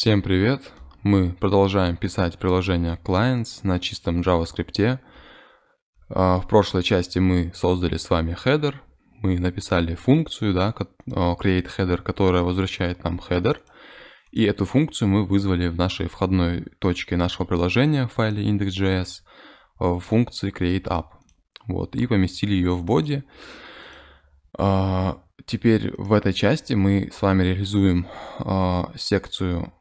Всем привет! Мы продолжаем писать приложение Clients на чистом JavaScript. А, в прошлой части мы создали с вами header. Мы написали функцию, да, а, create header, которая возвращает нам header. И эту функцию мы вызвали в нашей входной точке нашего приложения в файле index.js а, в функции createApp. Вот, и поместили ее в body. Теперь в этой части мы с вами реализуем секцию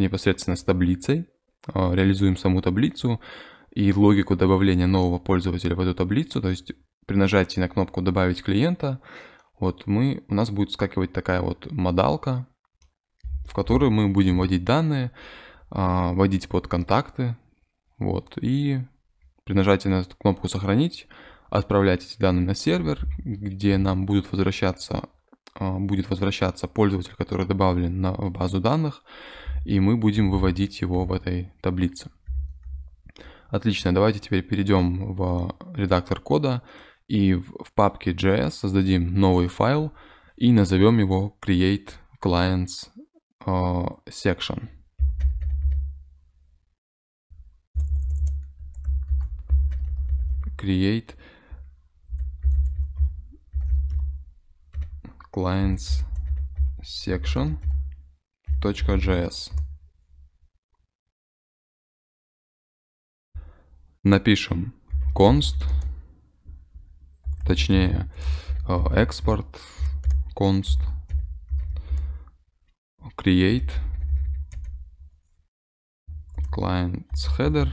непосредственно с таблицей, а, реализуем саму таблицу и логику добавления нового пользователя в эту таблицу, то есть при нажатии на кнопку «Добавить клиента», вот мы, у нас будет скакивать такая вот модалка, в которую мы будем вводить данные, а, вводить под контакты, вот, и при нажатии на кнопку «Сохранить» отправлять эти данные на сервер, где нам будут возвращаться, а, будет возвращаться пользователь, который добавлен на, в базу данных, и мы будем выводить его в этой таблице. Отлично, давайте теперь перейдем в редактор кода и в папке JS создадим новый файл и назовем его create clients э, section. create clients section index.js. Напишем const, точнее export const create clients header.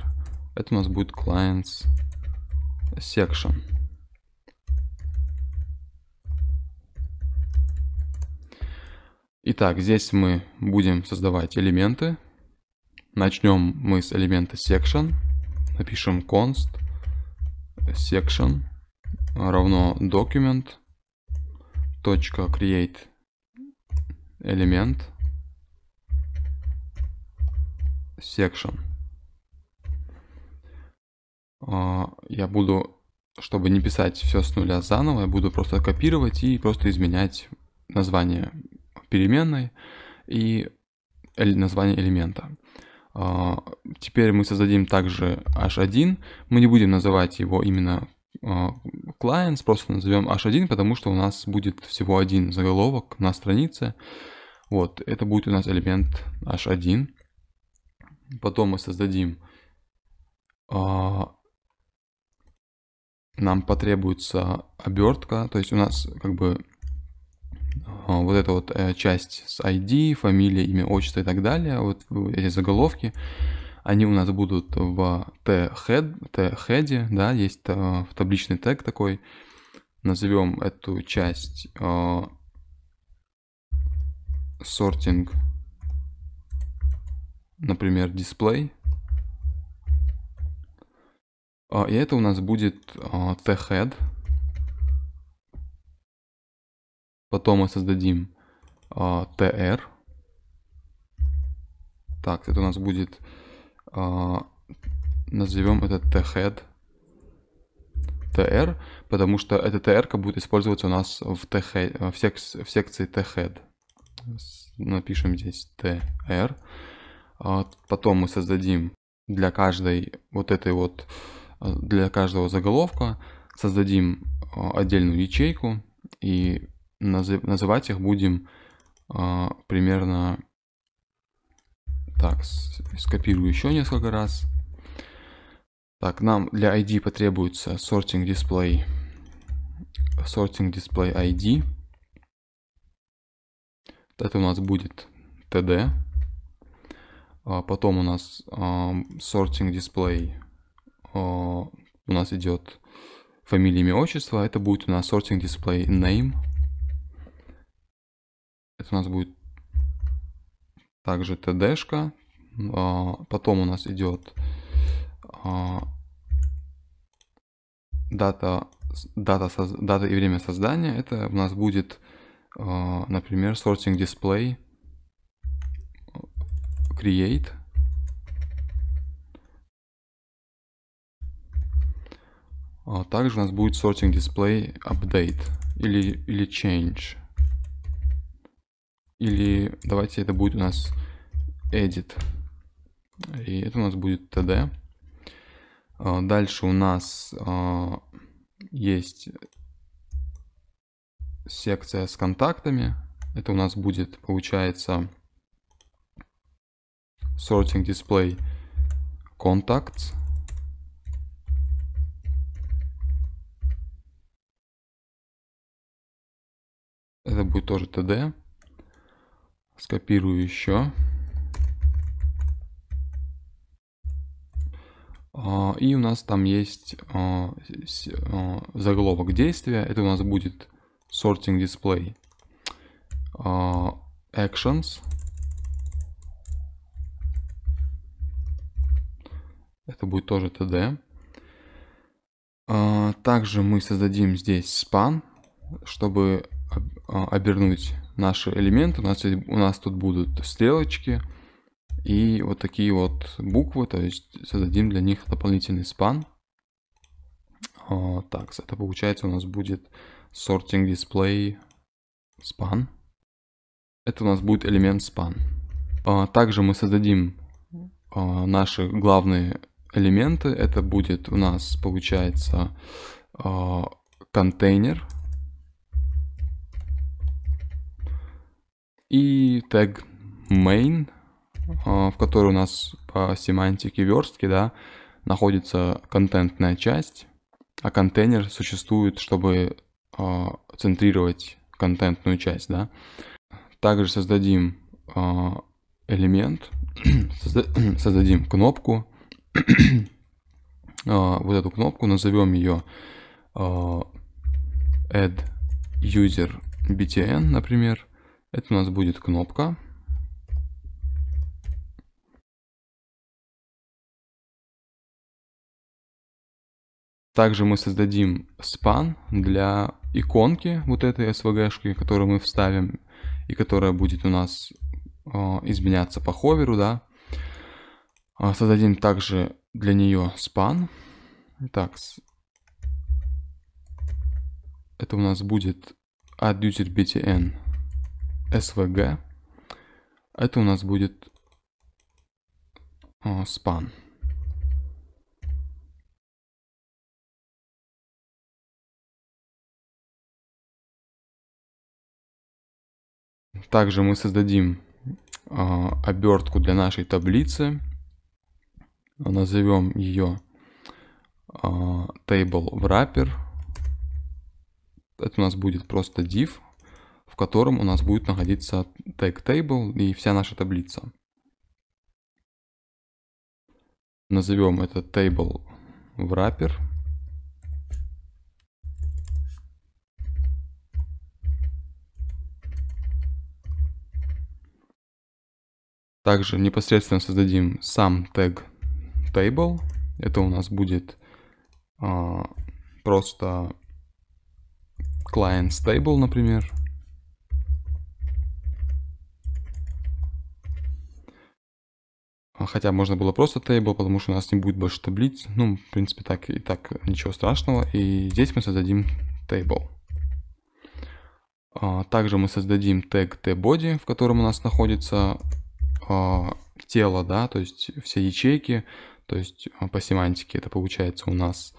Это у нас будет clients section. Итак, здесь мы будем создавать элементы. Начнем мы с элемента section. Напишем const section равно document точка create элемент section. А, я буду, чтобы не писать все с нуля заново, я буду просто копировать и просто изменять название переменной и название элемента. А, теперь мы создадим также h1. Мы не будем называть его именно а, clients, просто назовем h1, потому что у нас будет всего один заголовок на странице. Вот, это будет у нас элемент h1. Потом мы создадим... А, нам потребуется обертка, то есть у нас как бы а, вот эта вот э, часть с ID, фамилия, имя, отчество и так далее, а вот э, эти заголовки, они у нас будут в T-head, T-head, да, есть э, в табличный тег такой. Назовем эту часть sorting, например, display. А, и это у нас будет T-head, Потом мы создадим э, а, tr. Так, это у нас будет... Э, назовем это thead. tr, потому что эта tr будет использоваться у нас в, th, в, сек, в секции thead. Напишем здесь tr. Э, а, потом мы создадим для каждой вот этой вот для каждого заголовка создадим отдельную ячейку и называть их будем э, примерно так, скопирую еще несколько раз. Так, нам для ID потребуется sorting display, sorting display ID. Это у нас будет TD. А, потом у нас э, sorting display э, у нас идет фамилия, имя, отчество. Это будет у нас sorting display name у нас будет также ТД шка а, Потом у нас идет а, дата, дата, дата и время создания. Это у нас будет, а, например, sorting display create. Также у нас будет sorting display update или, или change. Или давайте это будет у нас edit. И это у нас будет td. А, дальше у нас а, есть секция с контактами. Это у нас будет, получается, sorting display contacts. Это будет тоже td. Скопирую еще. А, и у нас там есть а, а, заголовок действия. Это у нас будет sorting display actions. Это будет тоже td. Также мы создадим здесь span, чтобы обернуть наш элемент У нас, у нас тут будут стрелочки и вот такие вот буквы, то есть создадим для них дополнительный спан. А, так, это получается у нас будет sorting display span. Это у нас будет элемент span. А, также мы создадим а, наши главные элементы. Это будет у нас, получается, контейнер и тег main, а, в которой у нас по семантике верстки, да, находится контентная часть, а контейнер существует, чтобы а, центрировать контентную часть, да. Также создадим а, элемент, создадим кнопку, вот эту кнопку, назовем ее add user btn, например, это у нас будет кнопка. Также мы создадим спан для иконки вот этой SVG-шки, которую мы вставим и которая будет у нас э, изменяться по ховеру, да. А, создадим также для нее спан. Так, это у нас будет add user btn svg. Это у нас будет о, а, span. Также мы создадим э, обертку для нашей таблицы. Назовем ее э, table wrapper. Это у нас будет просто div в котором у нас будет находиться tag table и вся наша таблица. Назовем этот table wrapper. Также непосредственно создадим сам тег table. Это у нас будет а, просто clients table, например. хотя можно было просто table, потому что у нас не будет больше таблиц, ну, в принципе, так и так ничего страшного, и здесь мы создадим table. А, также мы создадим тег tbody, в котором у нас находится а, тело, да, то есть все ячейки, то есть а, по семантике это получается у нас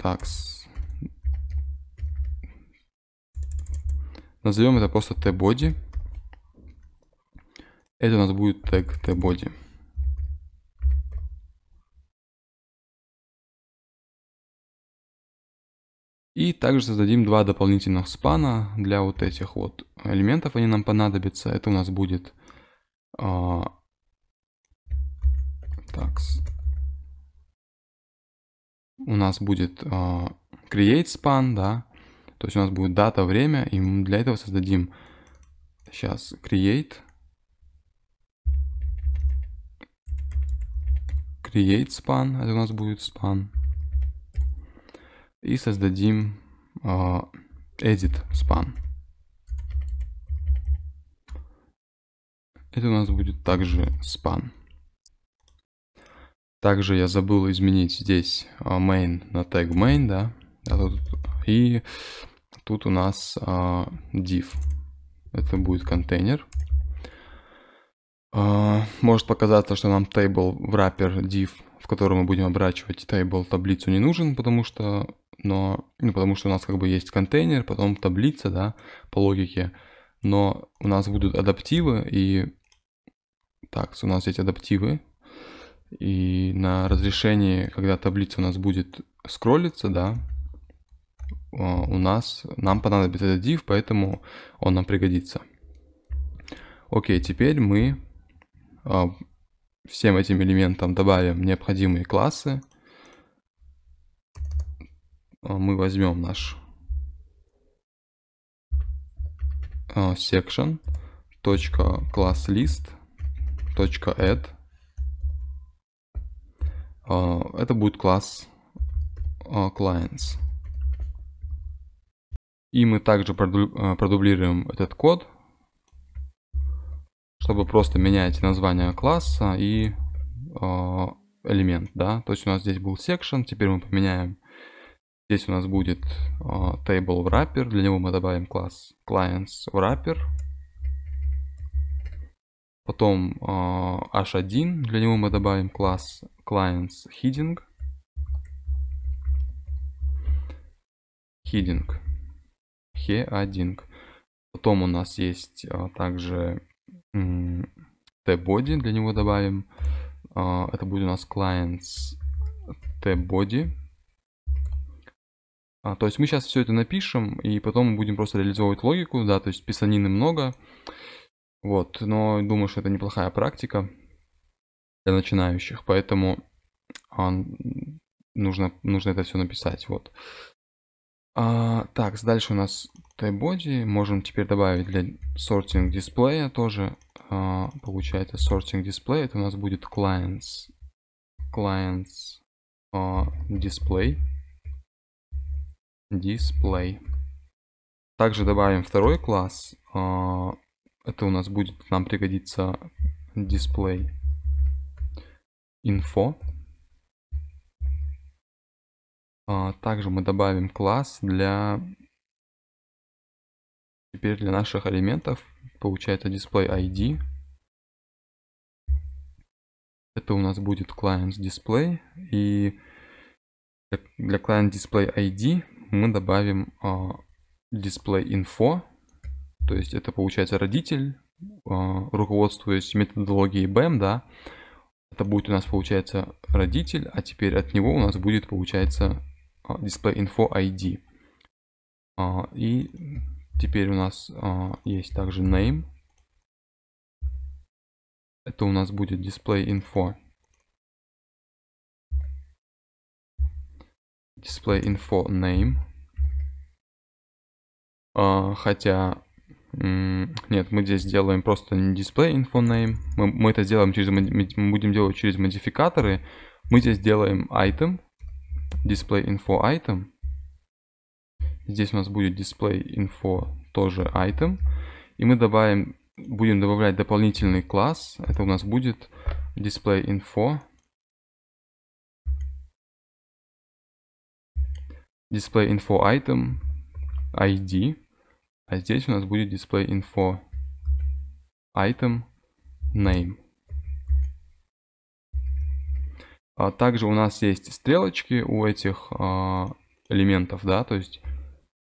так. Назовем это просто tbody. Это у нас будет тег tbody. И также создадим два дополнительных спана для вот этих вот элементов, они нам понадобятся. Это у нас будет э, такс. У нас будет э, create span, да. То есть у нас будет дата, время, и для этого создадим сейчас create create span, это у нас будет span. И создадим uh, edit span. Это у нас будет также span. Также я забыл изменить здесь а, main на tag main, да. А и тут у нас div. Это будет контейнер. А, может показаться, что нам table wrapper div, в котором мы будем оборачивать table таблицу не нужен, потому что, но, ну, потому что у нас как бы есть контейнер, потом таблица, да, по логике. Но у нас будут адаптивы и... Так, у нас есть адаптивы. И на разрешении, когда таблица у нас будет скроллиться, да, а, у нас, нам понадобится этот div, поэтому он нам пригодится. Окей, теперь мы а, всем этим элементам добавим необходимые классы. А, мы возьмем наш а, section класс лист add это будет класс clients и мы также продублируем этот код чтобы просто менять название класса и э, элемент, да. То есть у нас здесь был section, теперь мы поменяем. Здесь у нас будет э, table wrapper, для него мы добавим класс clients wrapper. Потом э, а, h1, для него мы добавим класс clients hiding. Hiding. He1. Потом у нас есть а, также t-body для него добавим. А, это будет у нас clients t-body. А, то есть мы сейчас все это напишем, и потом будем просто реализовывать логику, да, то есть писанины много. Вот, но думаю, что это неплохая практика для начинающих, поэтому а, нужно, нужно это все написать, вот. А, так, дальше у нас TypeBody. Можем теперь добавить для сортинг дисплея тоже. А, получается, сортинг дисплея это у нас будет clients, clients display, а, display. Также добавим второй класс. А, это у нас будет, нам пригодится display info. Также мы добавим класс для Теперь для наших элементов получается display ID. Это у нас будет client display. И для client display ID мы добавим display а, info. То есть это получается родитель, а, руководствуясь методологией BEM, да. Это будет у нас получается родитель, а теперь от него у нас будет получается display info ID. И Теперь у нас э, есть также name. Это у нас будет display info. Display info name. Э, хотя нет, мы здесь делаем просто не display info name. Мы, мы это сделаем через мы будем делать через модификаторы. Мы здесь делаем item display info item Здесь у нас будет display info тоже item. И мы добавим, будем добавлять дополнительный класс. Это у нас будет display info. Display info item ID. А здесь у нас будет display info item name. А также у нас есть стрелочки у этих а, элементов, да, то есть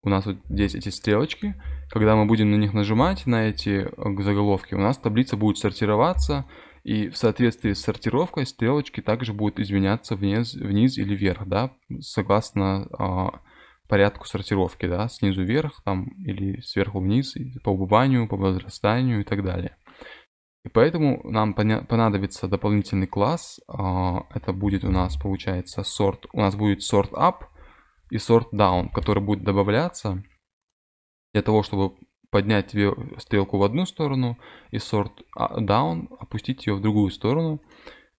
у нас вот здесь эти стрелочки. Когда мы будем на них нажимать, на эти э, заголовки, у нас таблица будет сортироваться, и в соответствии с сортировкой стрелочки также будут изменяться вниз, вниз или вверх, да, согласно э, порядку сортировки, да, снизу вверх, там, или сверху вниз, по убыванию, по возрастанию и так далее. И поэтому нам понадобится дополнительный класс, э, это будет у нас, получается, сорт, у нас будет сорт up, и sort down, который будет добавляться для того, чтобы поднять стрелку в одну сторону и sort а, down, опустить ее в другую сторону.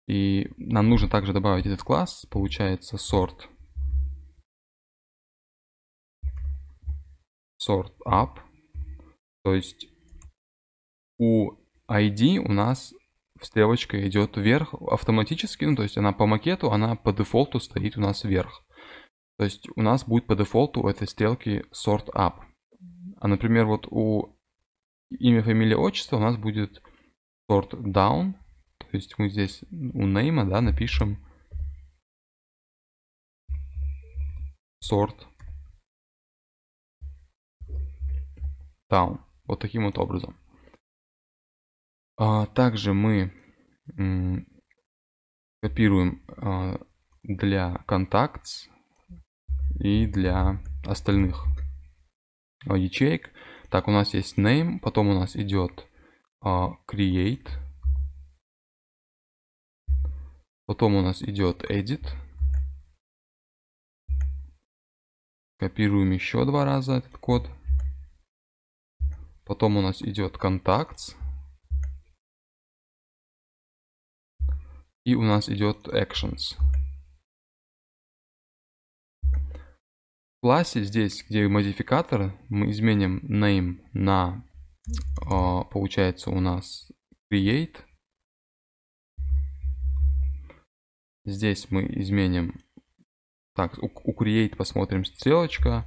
И нам нужно также добавить этот класс, получается sort sort up, то есть у ID у нас стрелочка идет вверх автоматически, ну, то есть она по макету, она по дефолту стоит у нас вверх. То есть у нас будет по дефолту у этой стрелки sort up. А, например, вот у имя, фамилия, отчество у нас будет sort down. То есть мы здесь у name, да, напишем sort down. Вот таким вот образом. А, также мы копируем а, для contacts и для остальных а, ячеек. Так, у нас есть name, потом у нас идет а, create, потом у нас идет edit. Копируем еще два раза этот код. Потом у нас идет contacts. И у нас идет actions. В классе здесь, где модификатор, мы изменим name на, а, получается, у нас create. Здесь мы изменим... Так, у, create посмотрим стрелочка.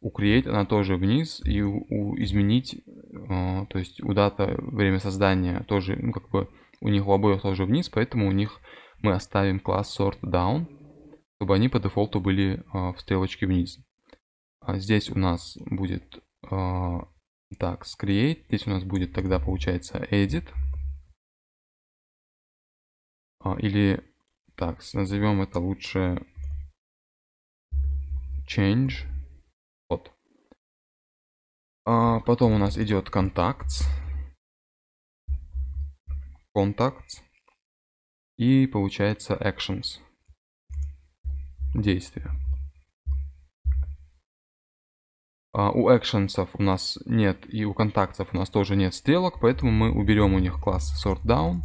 У create она тоже вниз. И у, у изменить, а, то есть у дата время создания тоже, ну как бы у них у обоих тоже вниз, поэтому у них мы оставим класс sort down, чтобы они по дефолту были а, в стрелочке вниз. А здесь у нас будет э, так, create. Здесь у нас будет тогда получается edit. А, или так, назовем это лучше change. Вот. А потом у нас идет contacts. Contacts. И получается actions. Действия. А, у actions у нас нет и у контактов у нас тоже нет стрелок, поэтому мы уберем у них класс sortDown.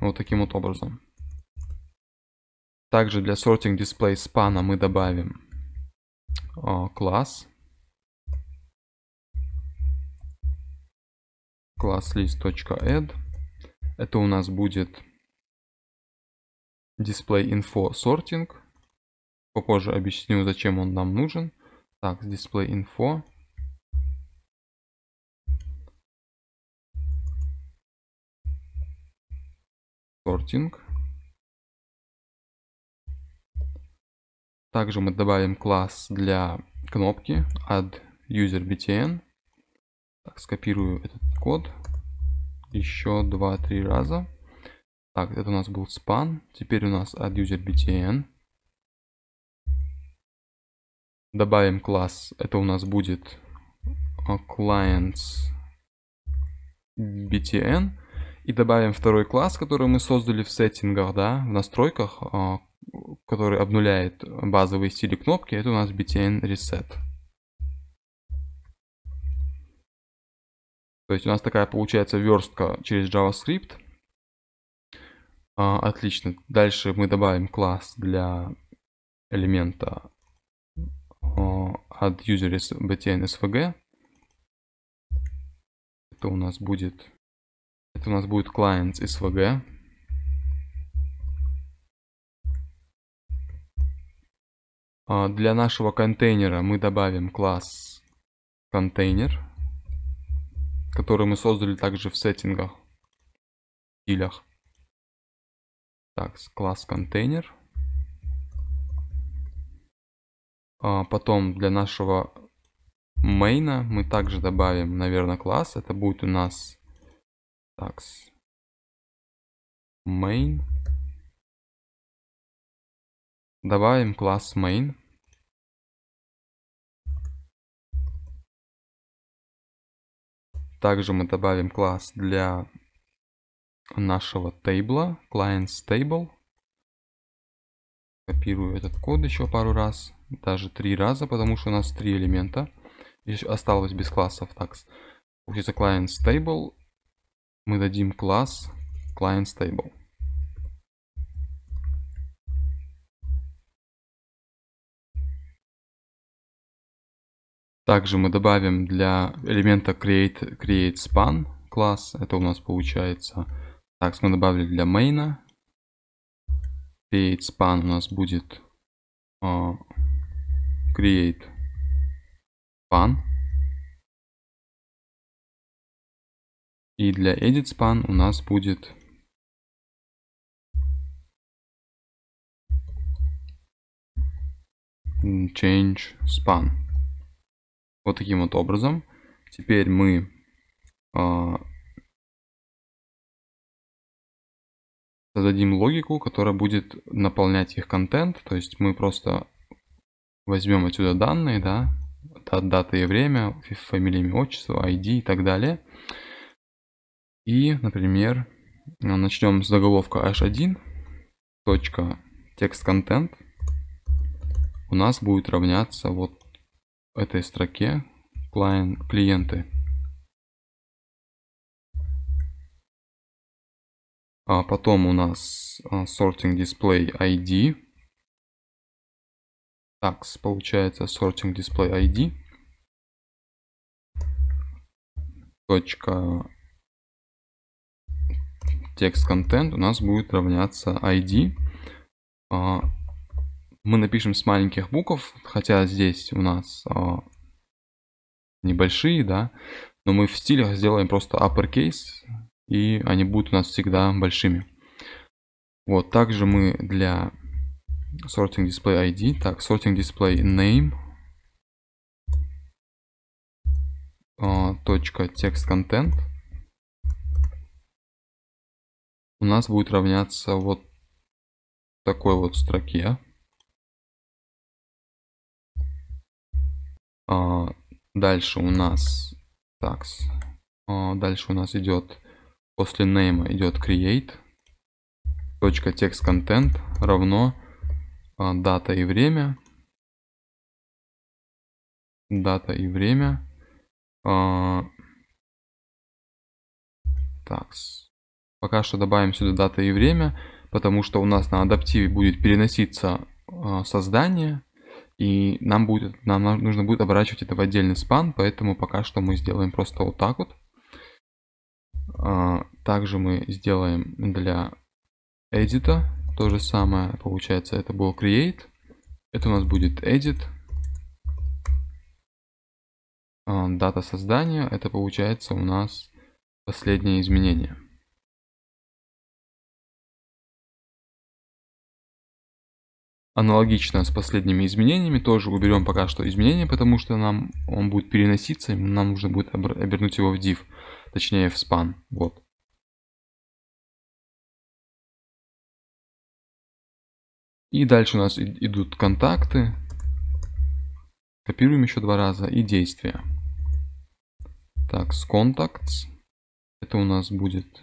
Вот таким вот образом. Также для sorting display спана мы добавим а, класс. Класс list.add. Это у нас будет display info sorting. Попозже объясню, зачем он нам нужен. Так, с display info. Sorting. Также мы добавим класс для кнопки add user btn. Так, скопирую этот код еще 2-3 раза. Так, это у нас был span. Теперь у нас add user btn добавим класс. Это у нас будет clients btn. И добавим второй класс, который мы создали в сеттингах, да, в настройках, а, который обнуляет базовые стили кнопки. Это у нас btn reset. То есть у нас такая получается верстка через JavaScript. А, отлично. Дальше мы добавим класс для элемента от user btn svg. Это у нас будет это у нас будет clients svg. А, для нашего контейнера мы добавим класс контейнер, который мы создали также в сеттингах, стилях. Так, класс контейнер. А, потом для нашего мейна мы также добавим, наверное, класс. Это будет у нас так, main. Добавим класс main. Также мы добавим класс для нашего тейбла, clients table. Копирую этот код еще пару раз даже три раза, потому что у нас три элемента. Здесь осталось без классов. Так, учится client stable. Мы дадим класс client stable. Также мы добавим для элемента create, create span класс. Это у нас получается. Так, мы добавили для main. Create span у нас будет а, create span. И для edit span у нас будет change span. Вот таким вот образом. Теперь мы а, создадим логику, которая будет наполнять их контент. То есть мы просто возьмем отсюда данные, да, дата и время, фамилия, имя, отчество, ID и так далее. И, например, э, начнем с заголовка h1. Точка текст контент у нас будет равняться вот этой строке клиенты. А потом у нас sorting display ID так, получается sorting display ID. Точка текст контент у нас будет равняться ID. А, мы напишем с маленьких букв, хотя здесь у нас а, небольшие, да, но мы в стилях сделаем просто uppercase, и они будут у нас всегда большими. Вот, также мы для sorting display ID. Так, sorting display name. А, точка текст контент у нас будет равняться вот такой вот строке. А, дальше у нас такс. А, дальше у нас идет после name идет create. Точка текст контент равно Э, дата и время. Дата и время. Э, так, пока что добавим сюда дата и время, потому что у нас на адаптиве будет переноситься э, создание, и нам, будет, нам нужно будет оборачивать это в отдельный спан, поэтому пока что мы сделаем просто вот так вот. Также мы сделаем для эдита то же самое получается, это был create. Это у нас будет edit. А, дата создания, это получается у нас последнее изменение. Аналогично с последними изменениями, тоже уберем пока что изменения, потому что нам он будет переноситься, и нам нужно будет обернуть его в div, точнее в span. Вот. И дальше у нас идут контакты. Копируем еще два раза и действия. Так, с contacts. Это у нас будет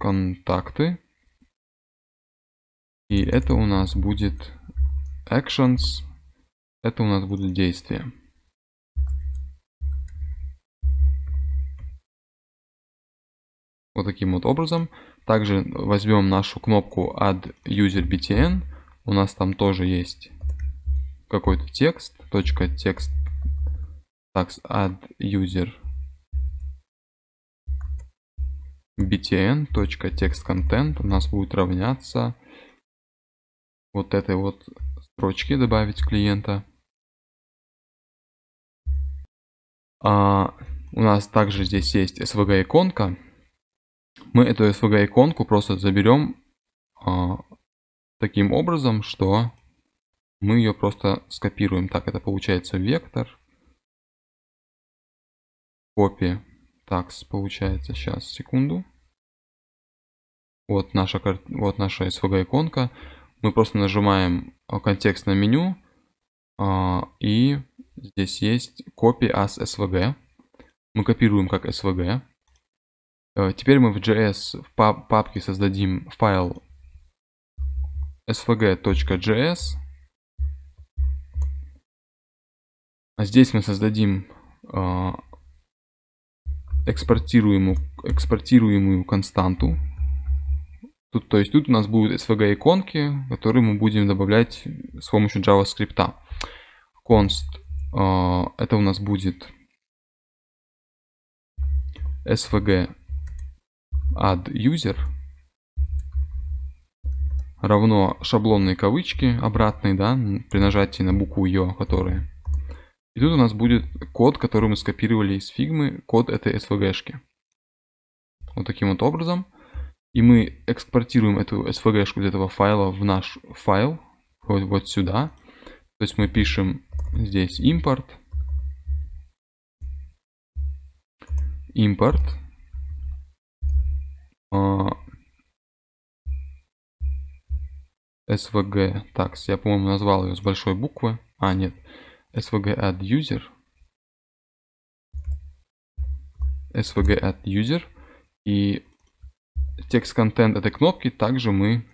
контакты. И это у нас будет actions. Это у нас будут действия. вот таким вот образом. Также возьмем нашу кнопку add user btn. У нас там тоже есть какой-то текст. Точка текст. Так, add user btn. Точка текст контент у нас будет равняться вот этой вот строчке добавить клиента. А, у нас также здесь есть SVG иконка мы эту SVG иконку просто заберем а, таким образом, что мы ее просто скопируем. Так, это получается вектор. копия, Так, получается сейчас, секунду. Вот наша, вот наша SVG иконка. Мы просто нажимаем а, контекстное меню. А, и здесь есть копия as SVG. Мы копируем как SVG. Э, теперь мы в JS в папке создадим файл svg.js. А здесь мы создадим э, экспортируемую, экспортируемую константу. Тут, то есть тут у нас будут svg иконки, которые мы будем добавлять с помощью JavaScript. Const э, это у нас будет svg add user равно шаблонные кавычки обратные, да, при нажатии на букву ее, которые. И тут у нас будет код, который мы скопировали из фигмы, код этой SVG-шки. Вот таким вот образом. И мы экспортируем эту SVG-шку из этого файла в наш файл, вот, вот сюда. То есть мы пишем здесь импорт, import SVG Tax. Я, по-моему, назвал ее с большой буквы. А, нет. SVG Add User. SVG Add User. И текст контент этой кнопки также мы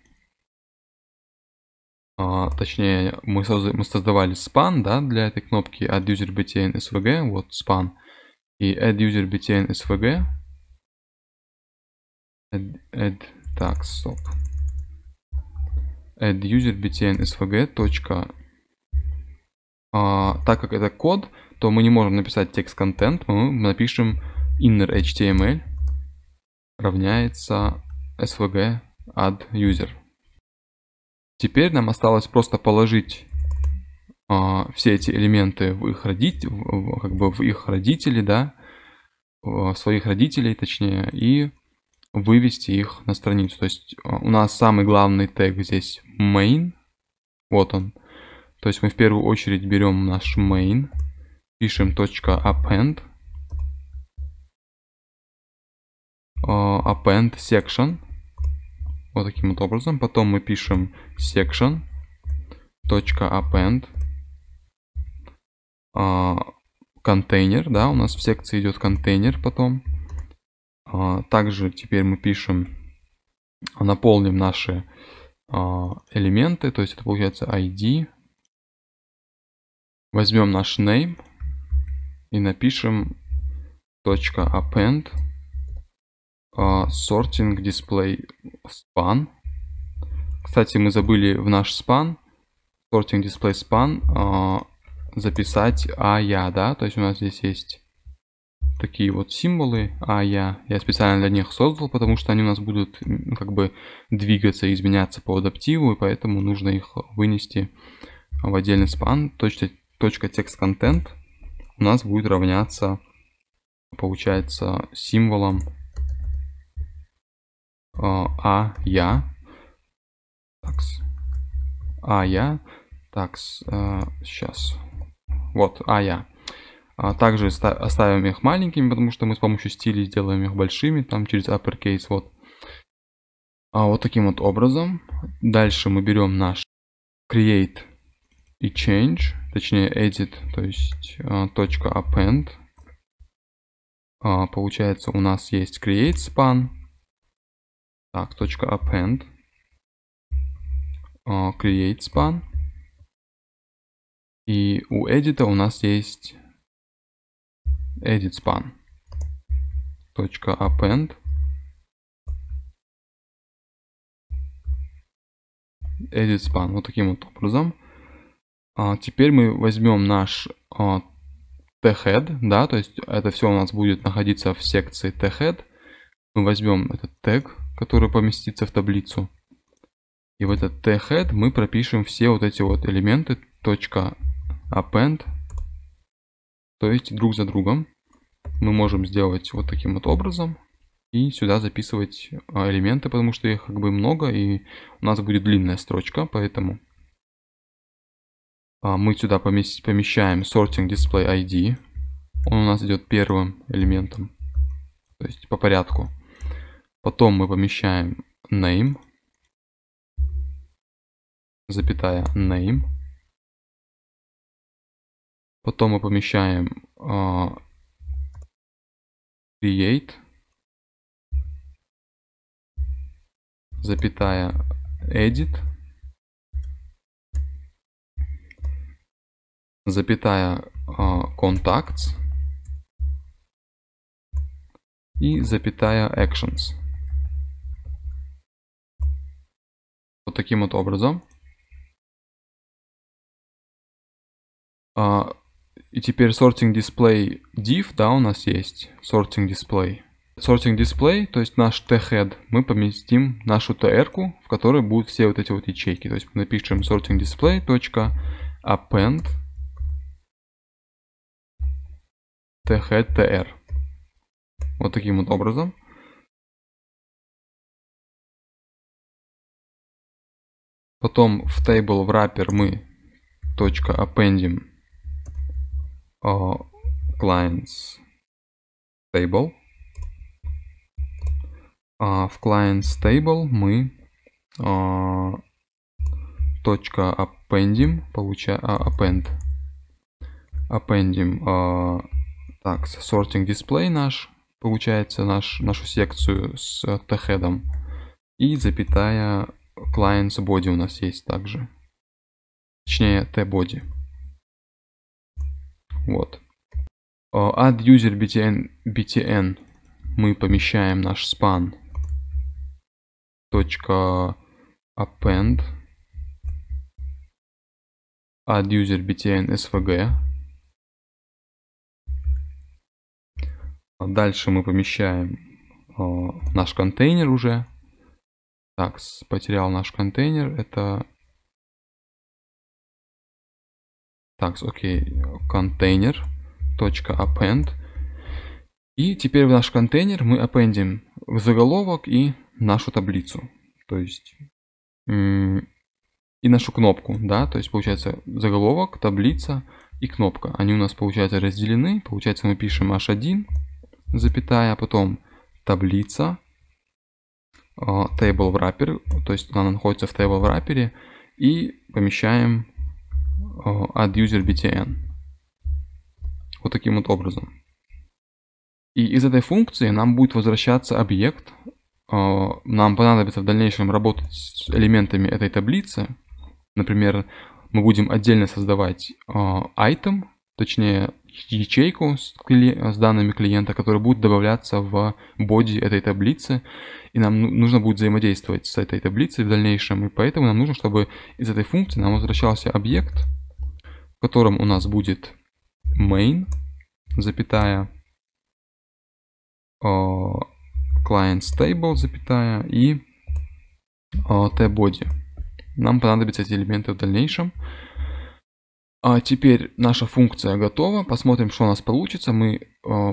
а, точнее мы, созда мы создавали span да, для этой кнопки add user btn svg вот span и add user btn svg add, add так стоп add user btn svg. А, так как это код, то мы не можем написать текст контент, мы напишем inner html равняется svg add user. Теперь нам осталось просто положить а, все эти элементы в их родителей, как бы в их родители, да, в своих родителей, точнее, и вывести их на страницу. То есть э, у нас самый главный тег здесь main. Вот он. То есть мы в первую очередь берем наш main, пишем .append, э, append section, вот таким вот образом. Потом мы пишем section .append э, контейнер, да, у нас в секции идет контейнер потом. А, также теперь мы пишем, наполним наши а, элементы, то есть это получается ID. Возьмем наш name и напишем .append а, sorting display span. Кстати, мы забыли в наш span, sorting display span, записать ая, да, то есть у нас здесь есть такие вот символы, а я, я специально для них создал, потому что они у нас будут как бы двигаться и изменяться по адаптиву, и поэтому нужно их вынести в отдельный спан. Точка, точка текст контент у нас будет равняться, получается, символом э, а я. Такс. А я. Такс. Э, сейчас. Вот, а я. А также оставим их маленькими, потому что мы с помощью стилей сделаем их большими, там через uppercase, вот. А вот таким вот образом. Дальше мы берем наш create и change, точнее edit, то есть а, точка .append. А, получается у нас есть create span, так, точка .append, create span. И у edit у нас есть edit span append edit span вот таким вот образом а теперь мы возьмем наш а, t-head да то есть это все у нас будет находиться в секции t-head мы возьмем этот тег который поместится в таблицу и в этот t-head мы пропишем все вот эти вот элементы append то есть друг за другом мы можем сделать вот таким вот образом и сюда записывать а, элементы, потому что их как бы много и у нас будет длинная строчка, поэтому а, мы сюда помещаем sorting display ID. Он у нас идет первым элементом, то есть по порядку. Потом мы помещаем name, запятая name. Потом мы помещаем uh, create запятая edit запятая uh, contacts и запятая actions. Вот таким вот образом. Uh, и теперь sorting display div, да, у нас есть sorting display. Sorting display, то есть наш t-head, мы поместим нашу tr, в которой будут все вот эти вот ячейки. То есть мы напишем sorting display append t-head tr. Вот таким вот образом. Потом в table wrapper мы .appendим uh, clients table. Uh, в clients table мы uh, точка appendим, получаем uh, append. Appendим uh, так, sorting display наш, получается наш, нашу секцию с t-head. И запятая clients body у нас есть также. Точнее, t-body. Вот. Э, Add user btn, btn. Мы помещаем наш span. append. Add user btn svg. А дальше мы помещаем э, наш контейнер уже. Так, потерял наш контейнер. Это Так, окей, контейнер, точка append. И теперь в наш контейнер мы аппендим заголовок и нашу таблицу. То есть и нашу кнопку, да, то есть получается заголовок, таблица и кнопка. Они у нас, получается, разделены. Получается, мы пишем h1, запятая, а потом таблица, а, table wrapper, то есть она находится в table wrapper, и помещаем Э, от user btn. Вот таким вот образом. И из этой функции нам будет возвращаться объект. Э, нам понадобится в дальнейшем работать с элементами этой таблицы. Например, мы будем отдельно создавать э, item, точнее ячейку с, данными клиента, которые будут добавляться в боди этой таблицы. И нам ну, нужно будет взаимодействовать с этой таблицей в дальнейшем. И поэтому нам нужно, чтобы из этой функции нам возвращался объект, в котором у нас будет main, запятая, э, client stable, запятая и э, tbody. Нам понадобятся эти элементы в дальнейшем. А теперь наша функция готова. Посмотрим, что у нас получится. Мы э,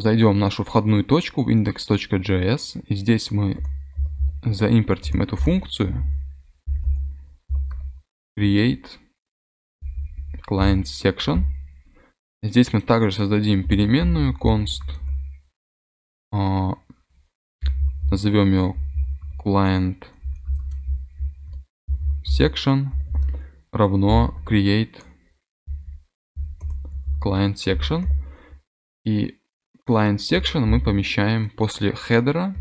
зайдем в нашу входную точку в index.js. И здесь мы заимпортим эту функцию. Create client section. Здесь мы также создадим переменную const. А, назовем ее client section равно create client section. И client section мы помещаем после хедера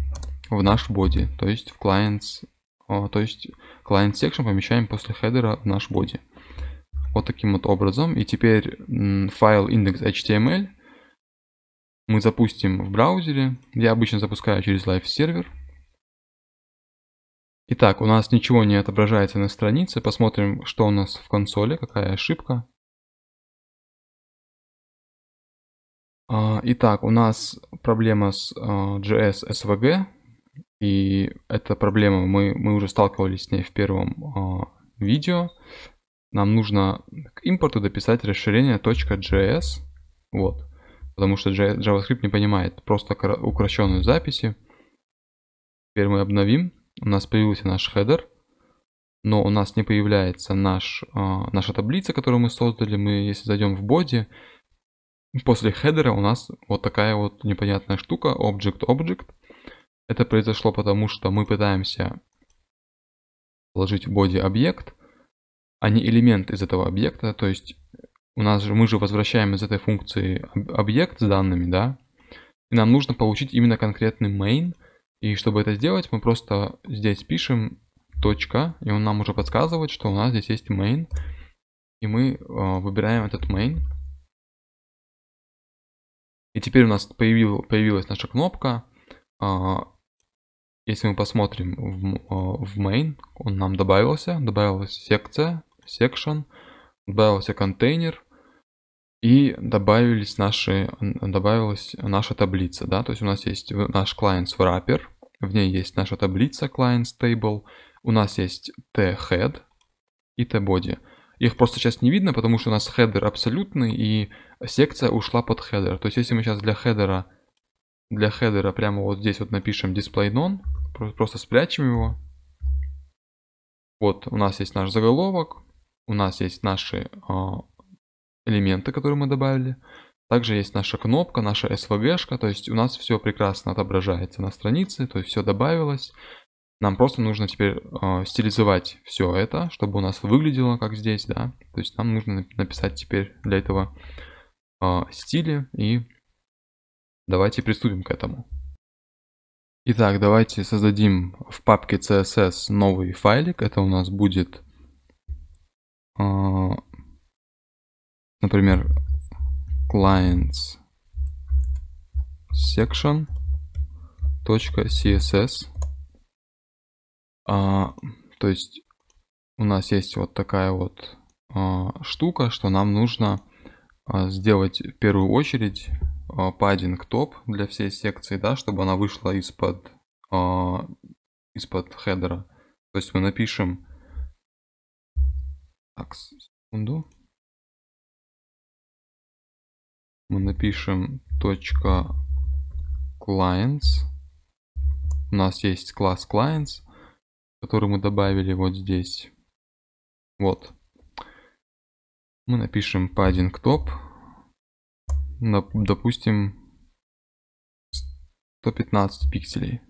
в наш body, то есть в clients, а, то есть client section помещаем после хедера в наш body вот таким вот образом. И теперь файл index.html эм мы запустим в браузере. Я обычно запускаю через Live сервер. Итак, у нас ничего не отображается на странице. Посмотрим, что у нас в консоли, какая ошибка. А, итак, у нас проблема с JS а, SVG. И эта проблема, мы, мы уже сталкивались с ней в первом а, видео нам нужно к импорту дописать расширение .js, вот, потому что JavaScript не понимает просто укращенные записи. Теперь мы обновим, у нас появился наш хедер, но у нас не появляется наш, э, наша таблица, которую мы создали. Мы, если зайдем в боди, после хедера у нас вот такая вот непонятная штука, object-object. Это произошло потому, что мы пытаемся положить в боди объект, они а элемент из этого объекта, то есть у нас же, мы же возвращаем из этой функции объект с данными, да, и нам нужно получить именно конкретный main, и чтобы это сделать, мы просто здесь пишем точка, и он нам уже подсказывает, что у нас здесь есть main, и мы э, выбираем этот main. И теперь у нас появил, появилась наша кнопка, э, если мы посмотрим в, э, в main, он нам добавился, добавилась секция, section, добавился контейнер и добавились наши, добавилась наша таблица. Да? То есть у нас есть наш clients wrapper, в ней есть наша таблица clients table, у нас есть t-head и t-body. Их просто сейчас не видно, потому что у нас хедер абсолютный и секция ушла под хедер. То есть если мы сейчас для хедера для хедера прямо вот здесь вот напишем display none, просто спрячем его. Вот у нас есть наш заголовок, у нас есть наши а, элементы, которые мы добавили. Также есть наша кнопка, наша SVG-шка, то есть у нас все прекрасно отображается на странице, то есть все добавилось. Нам просто нужно теперь э, стилизовать все это, чтобы у нас выглядело как здесь, да. То есть нам нужно написать теперь для этого э, стили и давайте приступим к этому. Итак, давайте создадим в папке CSS новый файлик. Это у нас будет а, например, clients section .css. А, то есть у нас есть вот такая вот а, штука, что нам нужно сделать в первую очередь padding top для всей секции, да, чтобы она вышла из-под из-под хедера. То есть мы напишем так, секунду. Мы напишем .clients. У нас есть класс clients, который мы добавили вот здесь. Вот. Мы напишем padding top. Допустим, 115 пикселей.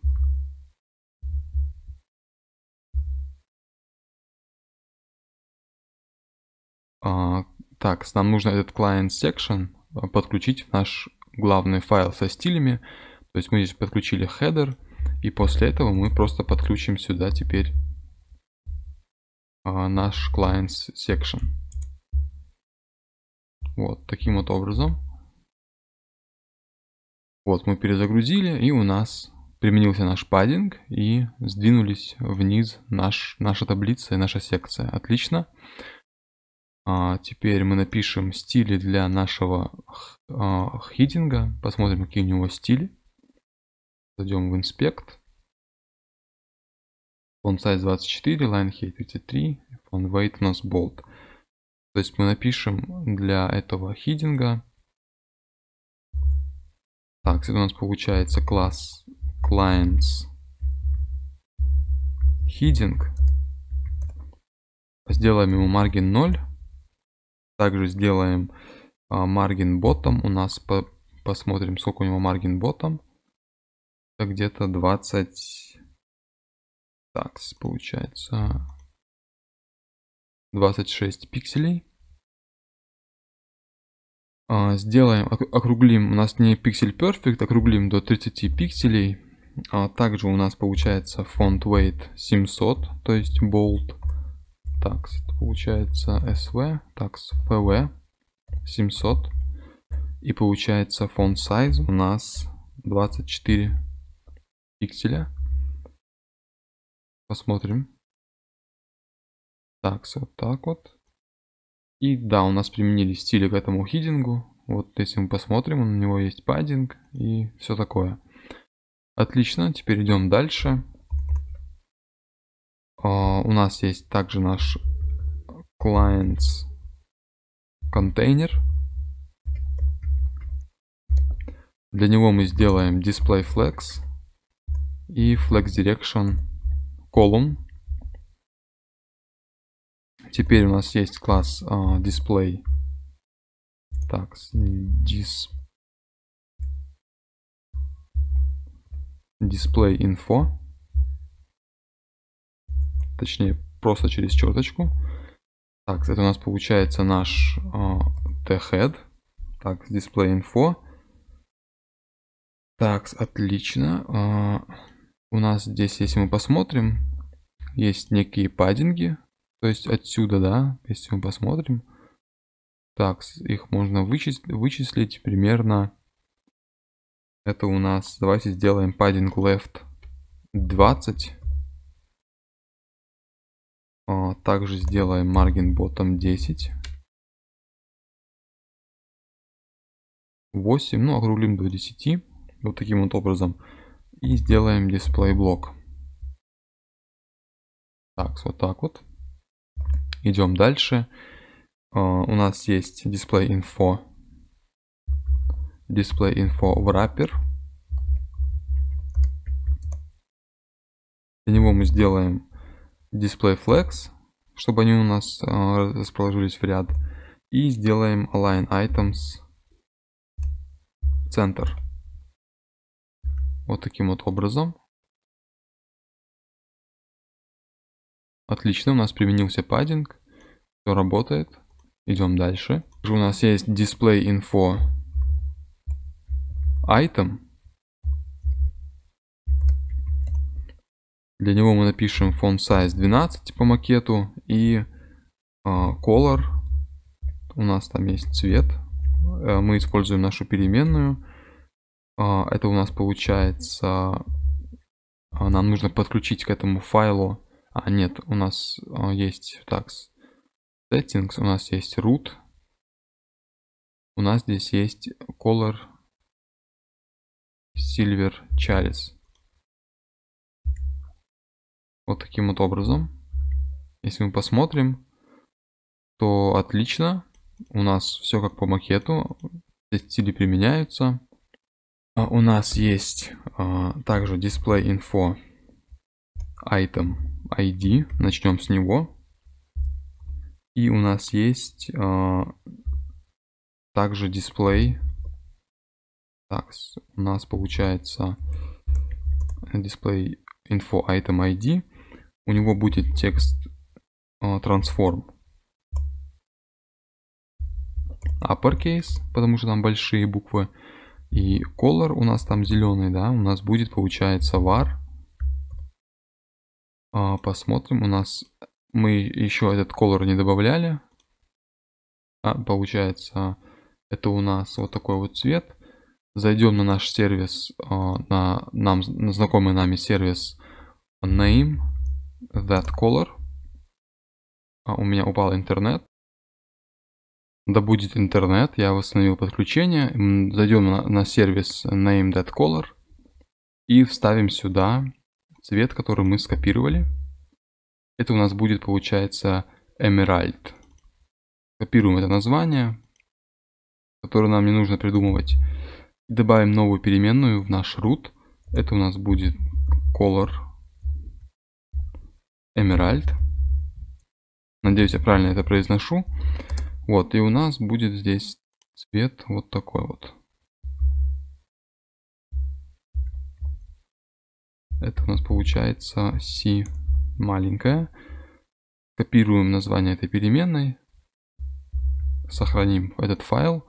А, так, нам нужно этот client section а, подключить в наш главный файл со стилями. То есть мы здесь подключили header, и после этого мы просто подключим сюда теперь а, наш client section. Вот, таким вот образом. Вот, мы перезагрузили, и у нас применился наш паддинг, и сдвинулись вниз наш, наша таблица и наша секция. Отлично. А, теперь мы напишем стили для нашего а, хидинга. Посмотрим, какие у него стили. Зайдем в инспект. Font size 24, line height 33, font weight у нас bold. То есть мы напишем для этого хидинга. Так, это у нас получается класс clients hiding. Сделаем ему margin 0. Также сделаем а, маргин ботом. У нас по посмотрим, сколько у него маргин ботом. где-то 20 так, получается 26 пикселей. А, сделаем, округлим, у нас не пиксель perfect, округлим до 30 пикселей. А также у нас получается font weight 700, то есть bold такс получается sv такс pv 700 и получается font size у нас 24 пикселя посмотрим такс вот так вот и да у нас применили стили к этому хидингу вот если мы посмотрим у него есть паддинг и все такое отлично теперь идем дальше а, у нас есть также наш clients контейнер. Для него мы сделаем display flex и flex direction column. Теперь у нас есть класс uh, display. Так, dis display info точнее просто через черточку. Так, это у нас получается наш э, а, t-head. Так, display info. Так, отлично. Э, у нас здесь, если мы посмотрим, есть некие паддинги. То есть отсюда, да, если мы посмотрим. Так, их можно вычислить, вычислить примерно. Это у нас, давайте сделаем паддинг left 20. А, также сделаем margin bottom 10. 8, ну округлим до 10. Вот таким вот образом. И сделаем display блок. Так, вот так вот. Идем дальше. А, у нас есть display info. Display info wrapper. Для него мы сделаем display flex, чтобы они у нас э, расположились в ряд. И сделаем align items Center. Вот таким вот образом. Отлично, у нас применился паддинг. Все работает. Идем дальше. У нас есть display info item. Для него мы напишем font size 12 по макету и а, color. У нас там есть цвет. Э, мы используем нашу переменную. А, это у нас получается... А, нам нужно подключить к этому файлу. А, нет, у нас есть... Так, settings, у нас есть root. У нас здесь есть color silver chalice. Вот таким вот образом. Если мы посмотрим, то отлично. У нас все как по макету. Здесь стили применяются. А у нас есть а, также display info item ID. Начнем с него. И у нас есть а, также display. Так, у нас получается display info item ID у него будет текст transform э, uppercase, потому что там большие буквы, и color у нас там зеленый, да, у нас будет, получается, var. А, посмотрим, у нас мы еще этот color не добавляли. А, получается, это у нас вот такой вот цвет. Зайдем на наш сервис, э, на нам на знакомый нами сервис name that color. А у меня упал интернет. Да будет интернет, я восстановил подключение. Зайдем на, на сервис name that color и вставим сюда цвет, который мы скопировали. Это у нас будет, получается, Emerald. Копируем это название, которое нам не нужно придумывать. Добавим новую переменную в наш root. Это у нас будет color Эмеральд. Надеюсь, я правильно это произношу. Вот, и у нас будет здесь цвет вот такой вот. Это у нас получается C маленькая. Копируем название этой переменной. Сохраним этот файл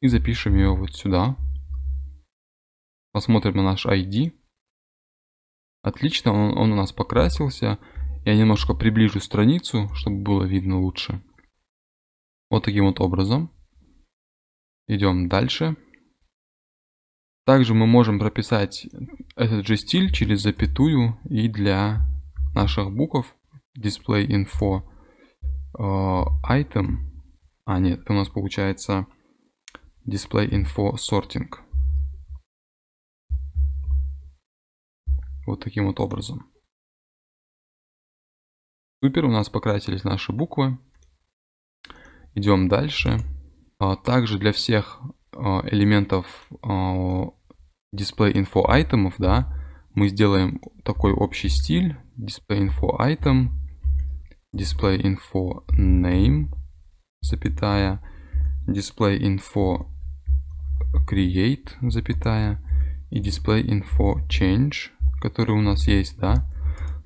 и запишем ее вот сюда. Посмотрим на наш ID. Отлично, он, он у нас покрасился. Я немножко приближу страницу, чтобы было видно лучше. Вот таким вот образом. Идем дальше. Также мы можем прописать этот же стиль через запятую и для наших букв display info э, item. А нет, это у нас получается display info sorting. Вот таким вот образом. Супер, у нас покрасились наши буквы. Идем дальше. А, также для всех а, элементов display а, info айтемов, да, мы сделаем такой общий стиль. Display info item, display info name, запятая, display info create, запятая, и display info change, который у нас есть, да.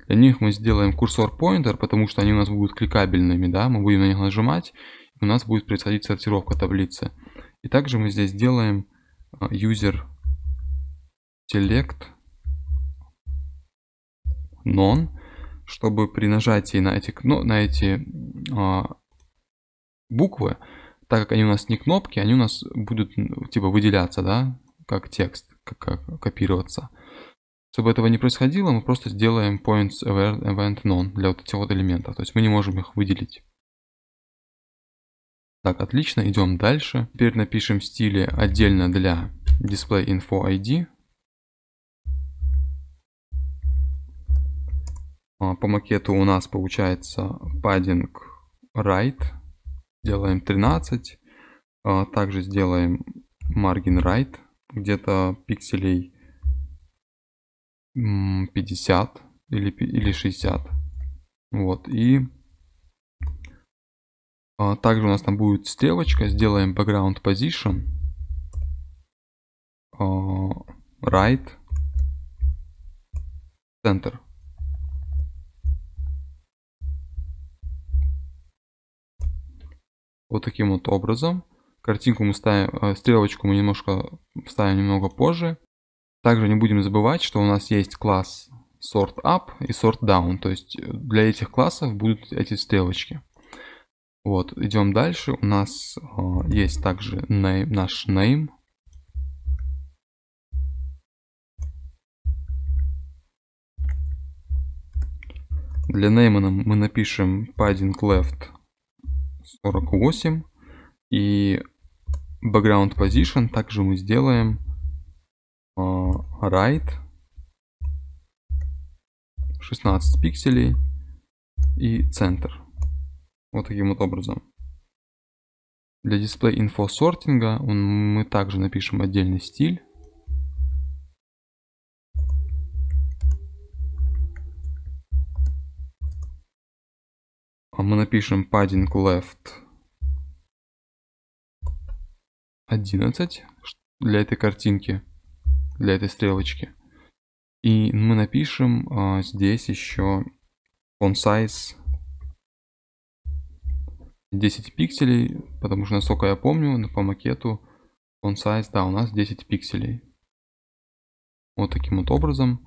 Для них мы сделаем курсор поинтер, потому что они у нас будут кликабельными, да, мы будем на них нажимать, у нас будет происходить сортировка таблицы. И также мы здесь делаем а, user select non, чтобы при нажатии на эти, ну, на эти а, буквы, так как они у нас не кнопки, они у нас будут типа выделяться, да, как текст, как, как копироваться. Чтобы этого не происходило, мы просто сделаем points event none для вот этих вот элементов. То есть мы не можем их выделить. Так, отлично, идем дальше. Теперь напишем стили отдельно для display info ID. А, по макету у нас получается padding right. Делаем 13. А, также сделаем margin right. Где-то пикселей 50 или, или 60. Вот, и а, также у нас там будет стрелочка. Сделаем background position. А, right. Center. Вот таким вот образом. Картинку мы ставим, э, стрелочку мы немножко ставим немного позже. Также не будем забывать, что у нас есть класс sort up и sort down, то есть э, для этих классов будут эти стрелочки. Вот, идем дальше. У нас э, есть также name, наш name. Для name мы напишем padding left 48 и background position также мы сделаем Э, right 16 пикселей и центр. Вот таким вот образом. Для display info сортинга мы также напишем отдельный стиль. А мы напишем padding left 11 для этой картинки для этой стрелочки. И мы напишем а, здесь еще font size 10 пикселей, потому что, насколько я помню, по макету font size, да, у нас 10 пикселей. Вот таким вот образом.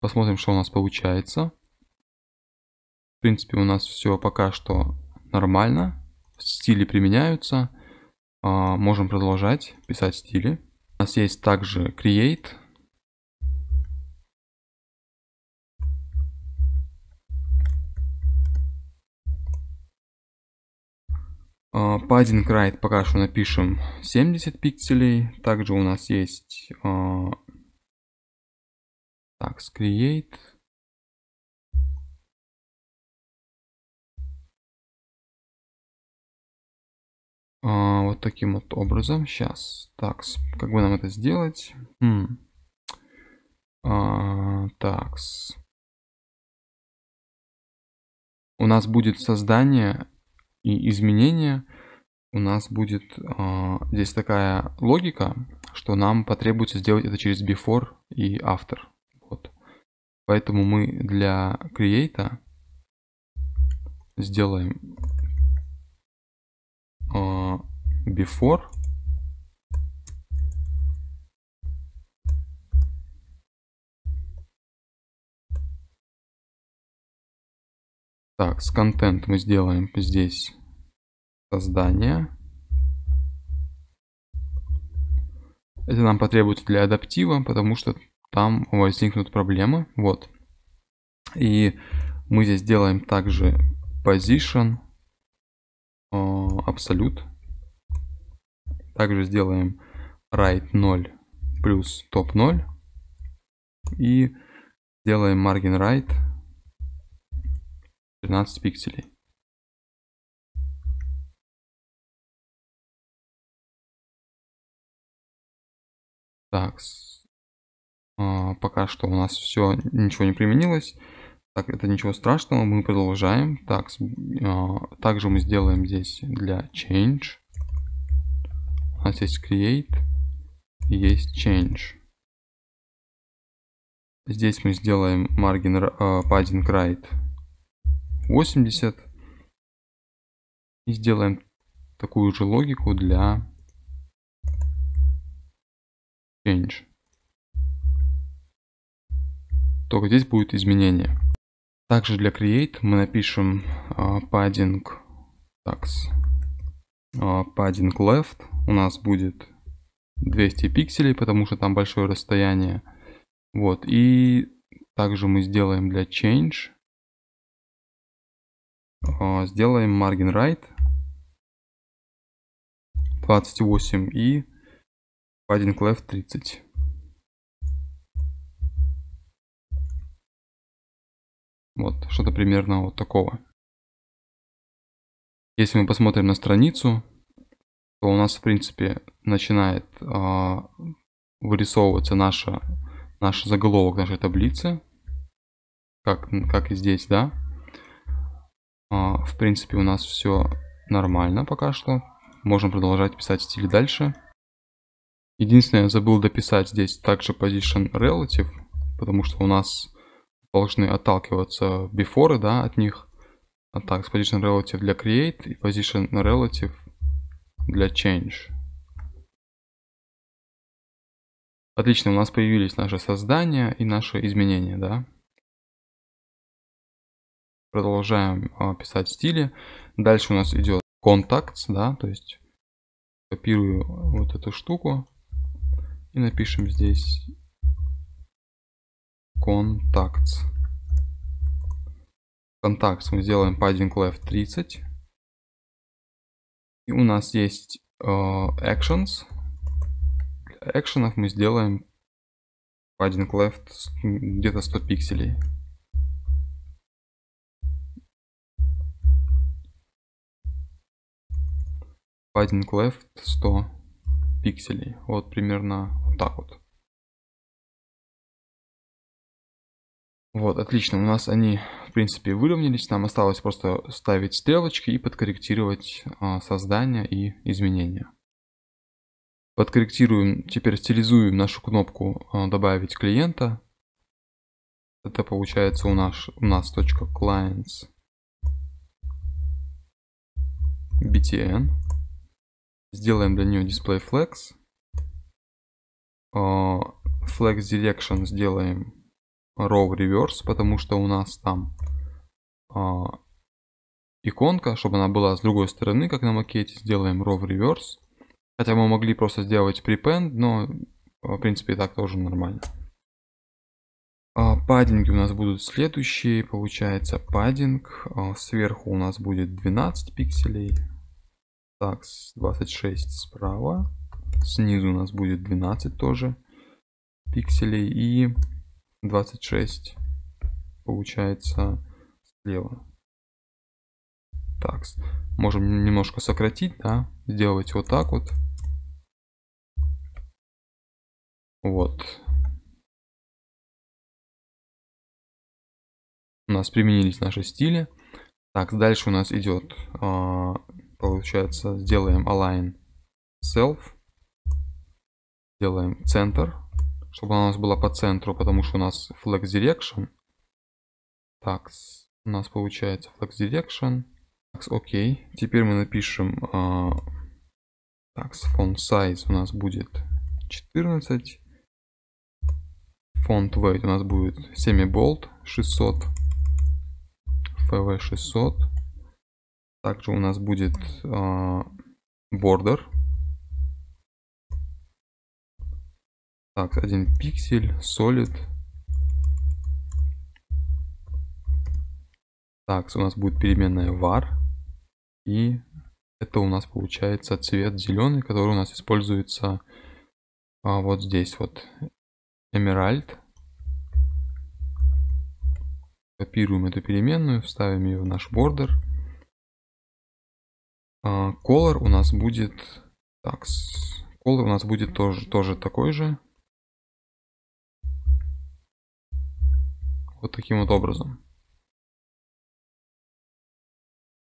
Посмотрим, что у нас получается. В принципе, у нас все пока что нормально. Стили применяются. А, можем продолжать писать стили нас есть также create. Padding а, right пока что напишем 70 пикселей. Также у нас есть а, так, create. А, вот таким вот образом. Сейчас. Так, как бы нам это сделать? Хм. А, так. У нас будет создание и изменение. У нас будет а, здесь такая логика, что нам потребуется сделать это через before и after. Вот. Поэтому мы для create сделаем а, before Так, с контент мы сделаем здесь создание. Это нам потребуется для адаптива, потому что там возникнут проблемы. Вот. И мы здесь делаем также position Э, абсолют. Также сделаем right 0 плюс top 0. И сделаем margin right 13 пикселей. Так, э, пока что у нас все, ничего не применилось. Так, это ничего страшного, мы продолжаем. Так, э, также мы сделаем здесь для change. У нас есть create, есть change. Здесь мы сделаем margin э, padding right 80. И сделаем такую же логику для change. Только здесь будет изменение. Также для create мы напишем а, padding tax. А, padding left у нас будет 200 пикселей, потому что там большое расстояние. Вот, и также мы сделаем для change. А, сделаем margin right 28 и padding left 30. Вот, что-то примерно вот такого. Если мы посмотрим на страницу, то у нас, в принципе, начинает э, вырисовываться наша, наш заголовок нашей таблицы, как, как и здесь, да. Э, в принципе, у нас все нормально пока что. Можем продолжать писать стили дальше. Единственное, я забыл дописать здесь также position relative, потому что у нас должны отталкиваться before, да, от них. А так, position relative для create и position relative для change. Отлично, у нас появились наши создания и наши изменения, да. Продолжаем а, писать стили. Дальше у нас идет contacts, да, то есть копирую вот эту штуку и напишем здесь контакт. Контакт мы сделаем padding left 30. И у нас есть э, actions. Для экшенов мы сделаем padding left где-то 100 пикселей. Padding left 100 пикселей. Вот примерно вот так вот. Вот, отлично, у нас они, в принципе, выровнялись. Нам осталось просто ставить стрелочки и подкорректировать а, создание и изменения. Подкорректируем, теперь стилизуем нашу кнопку а, «Добавить клиента». Это получается у нас, у нас точка .clients btn. Сделаем для нее display flex. А, flex direction сделаем row reverse, потому что у нас там э, иконка, чтобы она была с другой стороны, как на макете, сделаем row reverse. Хотя мы могли просто сделать prepend, но а, в принципе и так тоже нормально. А, паддинги у нас будут следующие, получается паддинг, сверху у нас будет 12 пикселей, так, 26 справа, снизу у нас будет 12 тоже пикселей и 26 получается слева. Так, можем немножко сократить, да, сделать вот так вот. Вот. У нас применились наши стили. Так, дальше у нас идет, а, получается, сделаем align self, делаем центр чтобы она у нас была по центру, потому что у нас flex direction. Так, у нас получается flex direction. Так, окей. Теперь мы напишем э, так, font size у нас будет 14. Font weight у нас будет semi-bold 600. FV 600. Также у нас будет э, border Так, один пиксель, солид. Так, у нас будет переменная var. И это у нас получается цвет зеленый, который у нас используется а, вот здесь вот. эмеральд. Копируем эту переменную, вставим ее в наш бордер. А, color у нас будет... Так, color у нас будет тоже, тоже такой же. Вот таким вот образом.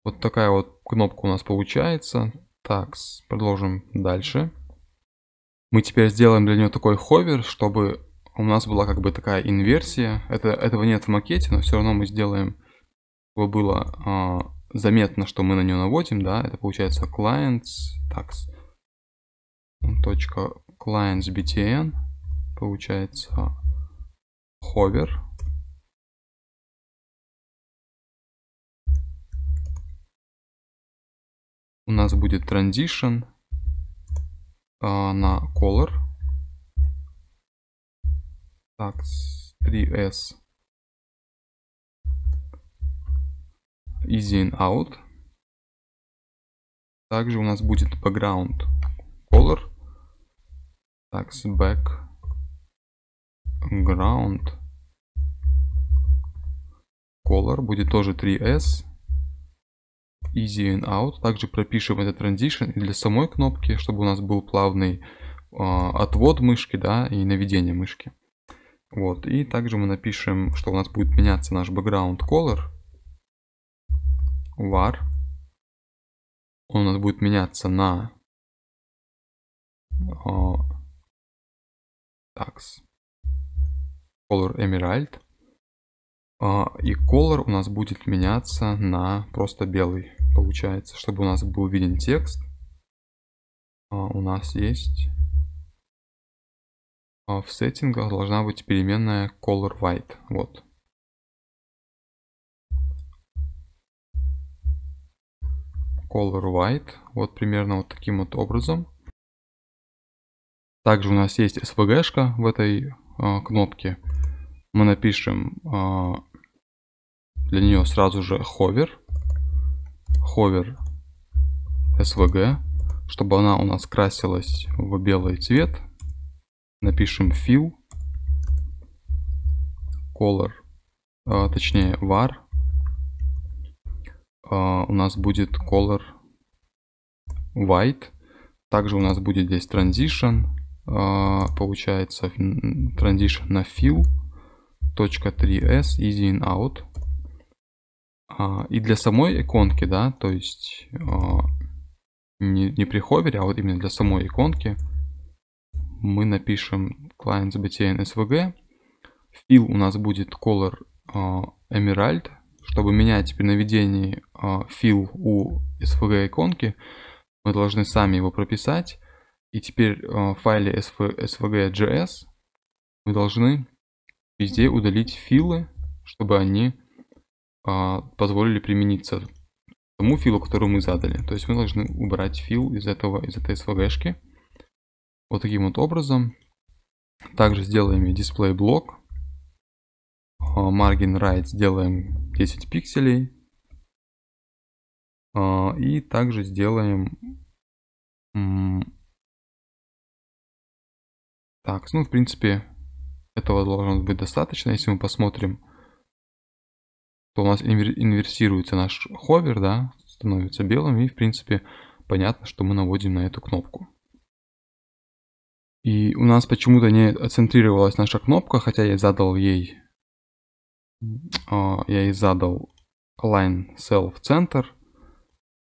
Вот такая вот кнопка у нас получается. Так, продолжим дальше. Мы теперь сделаем для нее такой ховер, чтобы у нас была как бы такая инверсия. Это, этого нет в макете, но все равно мы сделаем, чтобы было а, заметно, что мы на нее наводим. Да, это получается clients, tax, точка clients btn, получается hover. у нас будет transition на color. Так, 3s. Easy in out. Также у нас будет background color. Так, back ground color будет тоже 3s Easy In Out. Также пропишем этот транзишн и для самой кнопки, чтобы у нас был плавный э, отвод мышки да, и наведение мышки. Вот. И также мы напишем, что у нас будет меняться наш background color. var. Он у нас будет меняться на... Э, а, такс. Color Emerald. А, и color у нас будет меняться на просто белый получается, чтобы у нас был виден текст, а у нас есть а в сеттингах должна быть переменная color white. Вот. color white. Вот примерно вот таким вот образом. Также у нас есть svg-шка в этой а, кнопке. Мы напишем для нее сразу же hover hover svg, чтобы она у нас красилась в белый цвет. Напишем fill color, а, точнее var. А, у нас будет color white. Также у нас будет здесь transition. А, получается transition на fill. .3s easy in out а, и для самой иконки, да, то есть а, не, не при ховере, а вот именно для самой иконки мы напишем clients btn svg. Fill у нас будет color а, emerald. Чтобы менять при наведении fill у svg иконки, мы должны сами его прописать. И теперь в файле svg.js мы должны везде удалить филы, чтобы они а, позволили примениться тому филу, который мы задали. То есть мы должны убрать фил из, этого, из этой svg-шки. Вот таким вот образом. Также сделаем дисплей блок. А, margin right сделаем 10 пикселей. А, и также сделаем... Так, ну, в принципе, этого должно быть достаточно. Если мы посмотрим то у нас инверсируется наш ховер, да, становится белым, и в принципе понятно, что мы наводим на эту кнопку. И у нас почему-то не отцентрировалась наша кнопка, хотя я задал ей, а, я ей задал line self center.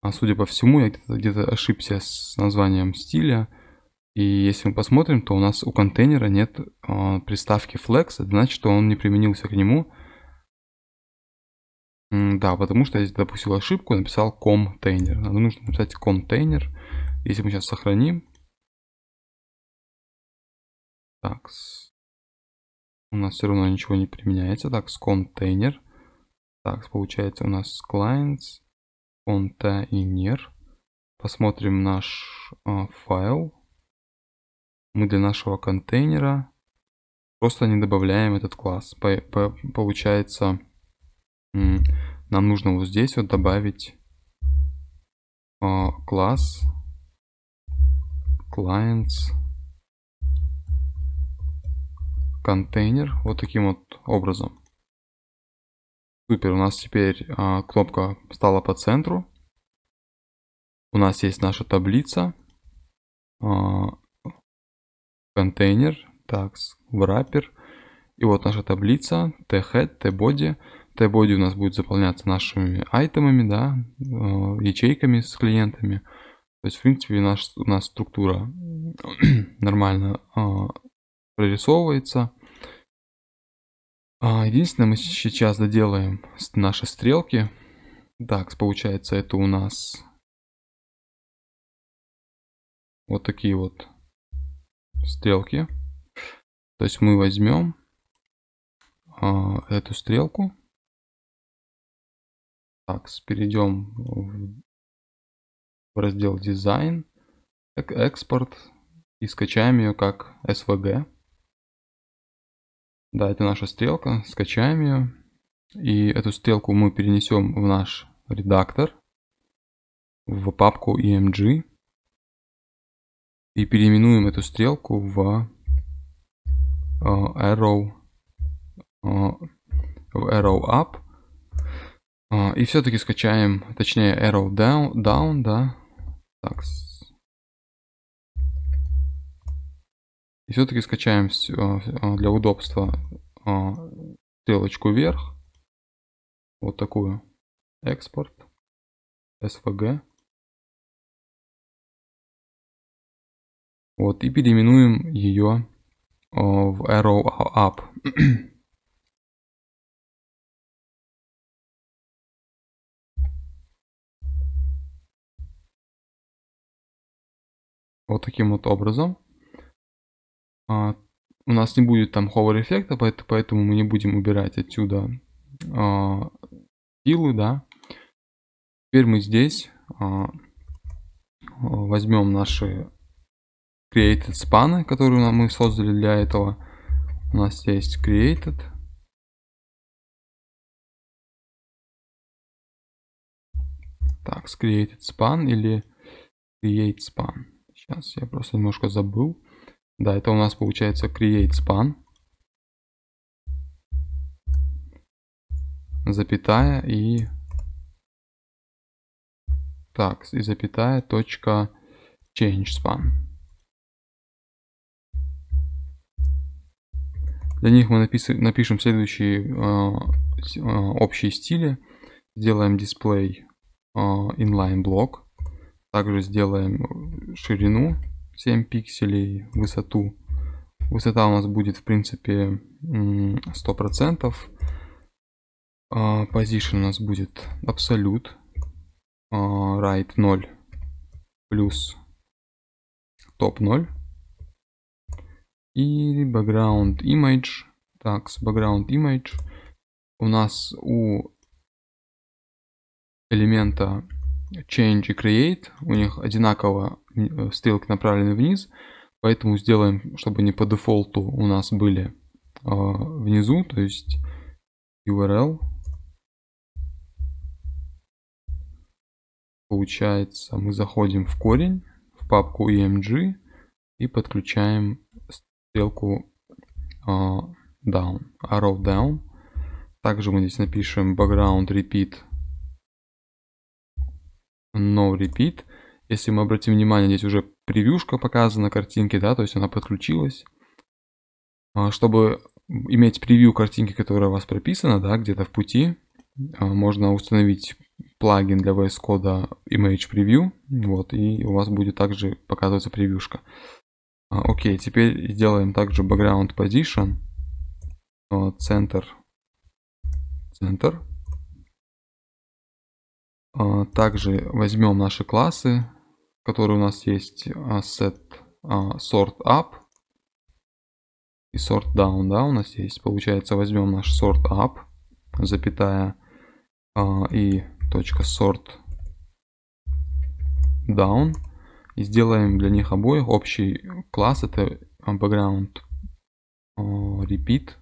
А судя по всему, я где-то где, ошибся с названием стиля. И если мы посмотрим, то у нас у контейнера нет э, приставки flex, это значит, что он не применился к нему. Да, потому что я здесь допустил ошибку, написал контейнер. Нам нужно написать контейнер. Если мы сейчас сохраним. Так, у нас все равно ничего не применяется. Так, с контейнер. Так, получается у нас clients, контейнер. Посмотрим наш э, файл. Мы для нашего контейнера просто не добавляем этот класс. По, по, получается нам нужно вот здесь вот добавить а, класс clients контейнер вот таким вот образом. Супер, у нас теперь а, кнопка стала по центру. У нас есть наша таблица. А, контейнер, так, wrapper. И вот наша таблица, t-head, t-body. TypeBody у нас будет заполняться нашими айтемами, да, э, ячейками с клиентами. То есть, в принципе, наш, у нас структура нормально э, прорисовывается. А, единственное, мы сейчас доделаем наши стрелки. Так, получается, это у нас вот такие вот стрелки. То есть мы возьмем э, эту стрелку так, перейдем в, в раздел дизайн, экспорт и скачаем ее как SVG. Да, это наша стрелка, скачаем ее. И эту стрелку мы перенесем в наш редактор, в папку EMG. Эм и переименуем эту стрелку в э, arrow, э, в arrow up а, и все-таки скачаем, точнее, arrow down, down да. Так. И все-таки скачаем а, а, для удобства стрелочку вверх. Вот такую. Экспорт. SVG. Вот, и переименуем ее в arrow up. вот таким вот образом. А, у нас не будет там hover эффекта, поэтому, поэтому мы не будем убирать отсюда а, силы, да. Теперь мы здесь а, возьмем наши created спаны, которые мы создали для этого. У нас есть created. Так, created span или create span. Сейчас я просто немножко забыл. Да, это у нас получается create span. Запятая и... Так, и запятая точка change span. Для них мы напишем следующие э, э, общие стили. Сделаем display э, inline блок. Также сделаем э, ширину 7 пикселей, высоту. Высота у нас будет в принципе 100%. А, position у нас будет абсолют. А, right 0 плюс топ 0. И background image. Так, с background image у нас у элемента change и create, у них одинаково э, стрелки направлены вниз, поэтому сделаем, чтобы не по дефолту у нас были э, внизу, то есть URL. Получается, мы заходим в корень, в папку IMG e и подключаем стрелку э, down, arrow down. Также мы здесь напишем background repeat no repeat. Если мы обратим внимание, здесь уже превьюшка показана картинки, да, то есть она подключилась. А, чтобы иметь превью картинки, которая у вас прописана, да, где-то в пути, а, можно установить плагин для VS Code Image Preview, вот, и у вас будет также показываться превьюшка. А, окей, теперь сделаем также background position, center center. Э, также возьмем наши классы, которые у нас есть set sort up и sort down, да, у нас есть. Получается, возьмем наш sort up, запятая э, и точка sort down и сделаем для них обоих общий класс это background э, repeat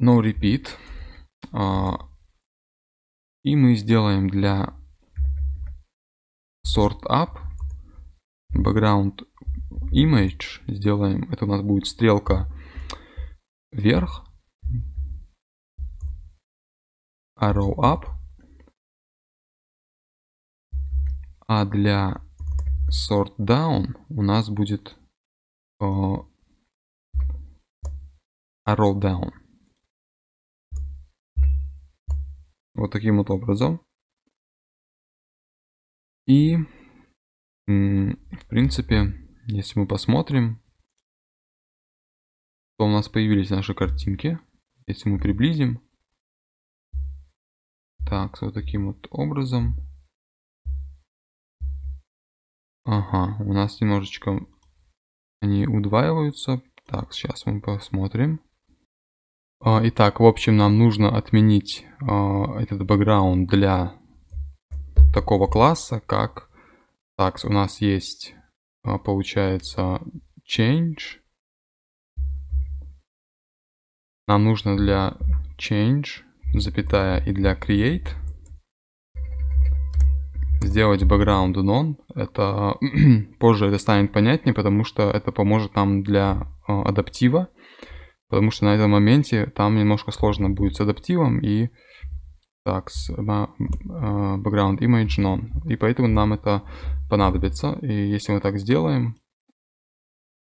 no repeat и мы сделаем для sort up background image. Сделаем, это у нас будет стрелка вверх. Arrow up. А для sort down у нас будет э, arrow down. Вот таким вот образом. И, в принципе, если мы посмотрим, то у нас появились наши картинки. Если мы приблизим. Так, вот таким вот образом. Ага, у нас немножечко они удваиваются. Так, сейчас мы посмотрим. А, итак, в общем, нам нужно отменить а, этот background для такого класса, как... Так, у нас есть, а, получается, change. Нам нужно для change, запятая, и для create сделать background none. Это позже это станет понятнее, потому что это поможет нам для адаптива Потому что на этом моменте там немножко сложно будет с адаптивом и так, с а, background image none. И поэтому нам это понадобится. И если мы так сделаем,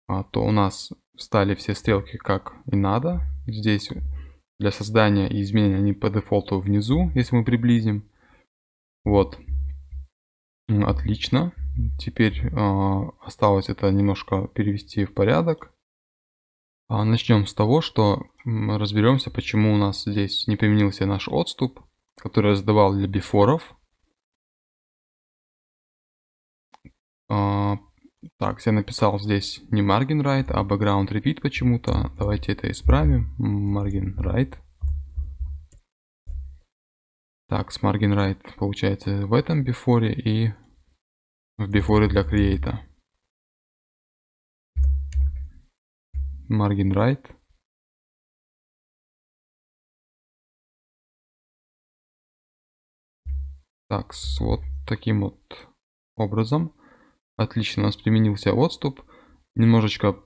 а, то у нас стали все стрелки как и надо. Здесь для создания и изменения они по дефолту внизу, если мы приблизим. Вот. Отлично. Теперь а, осталось это немножко перевести в порядок. А, Начнем с того, что разберемся, почему у нас здесь не применился наш отступ, который я задавал для бифоров. А, так, я написал здесь не margin right, а background repeat почему-то. Давайте это исправим. Margin right. Так, с margin right получается в этом бифоре и в бифоре для create. Margin right. так вот таким вот образом отлично у нас применился отступ немножечко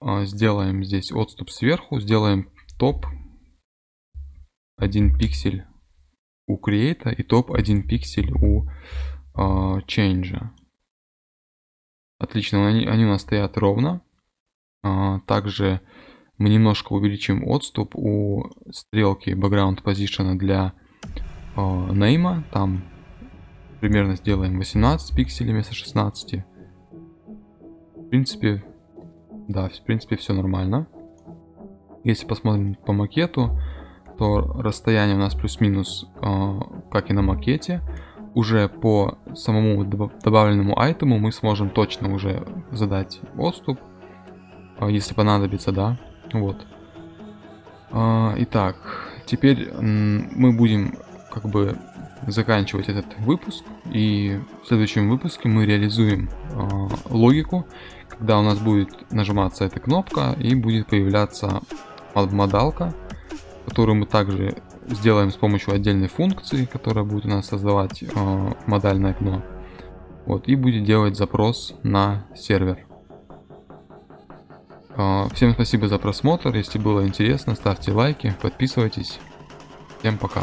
а, сделаем здесь отступ сверху сделаем топ 1 пиксель у create и топ 1 пиксель у а, change отлично они, они у нас стоят ровно а, также мы немножко увеличим отступ у стрелки background position для а, нейма. Там примерно сделаем 18 пикселей вместо 16. В принципе, да, в принципе все нормально. Если посмотрим по макету, то расстояние у нас плюс-минус, а, как и на макете. Уже по самому добавленному айтему мы сможем точно уже задать отступ а, если понадобится, да. Вот. А, итак, теперь мы будем как бы заканчивать этот выпуск. И в следующем выпуске мы реализуем а, логику, когда у нас будет нажиматься эта кнопка и будет появляться модалка, которую мы также сделаем с помощью отдельной функции, которая будет у нас создавать модальное окно. Вот, и будет делать запрос на сервер. А, всем спасибо за просмотр. Если было интересно, ставьте лайки, подписывайтесь. Всем пока.